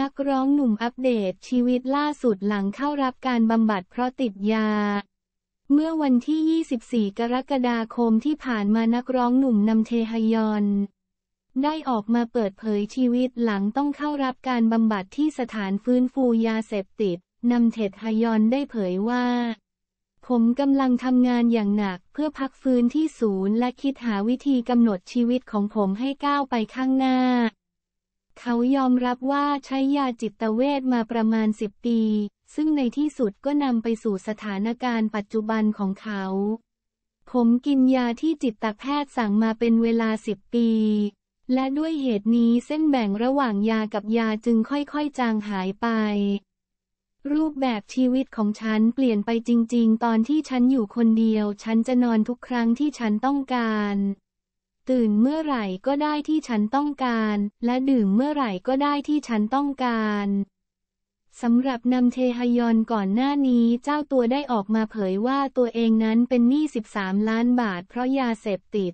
นักร้องหนุ่มอัปเดตชีวิตล่าสุดหลังเข้ารับการบำบัดเพราะติดยา เมื่อวันที่ 24กรกฎาคมที่ผ่านมานักร้องหนุ่มนำเทฮยอนได้ออกมาเปิดเผยชีวิตหลังต้องเข้ารับการบำบัดที่สถานฟื้นฟูยาเสพติดนำเทฮยอนได้เผยว่า ผมกำลังทำงานอย่างหนักเพื่อพักฟื้นที่ศูนย์และคิดหาวิธีกำหนดชีวิตของผมให้ก้าวไปข้างหน้าเขายอมรับว่าใช้ยาจิตเวชมาประมาณสิบปี ซึ่งในที่สุดก็นำไปสู่สถานการณ์ปัจจุบันของเขา ผมกินยาที่จิตแพทย์สั่งมาเป็นเวลาสิบปี และด้วยเหตุนี้เส้นแบ่งระหว่างยากับยาจึงค่อยๆจางหายไป รูปแบบชีวิตของฉันเปลี่ยนไปจริงๆ ตอนที่ฉันอยู่คนเดียว ฉันจะนอนทุกครั้งที่ฉันต้องการตื่นเมื่อไหร่ก็ได้ที่ฉันต้องการ และดื่มเมื่อไหร่ก็ได้ที่ฉันต้องการ สำหรับนำเทฮยอนก่อนหน้านี้เจ้าตัวได้ออกมาเผยว่าตัวเองนั้นเป็นหนี้13ล้านบาท เพราะยาเสพติด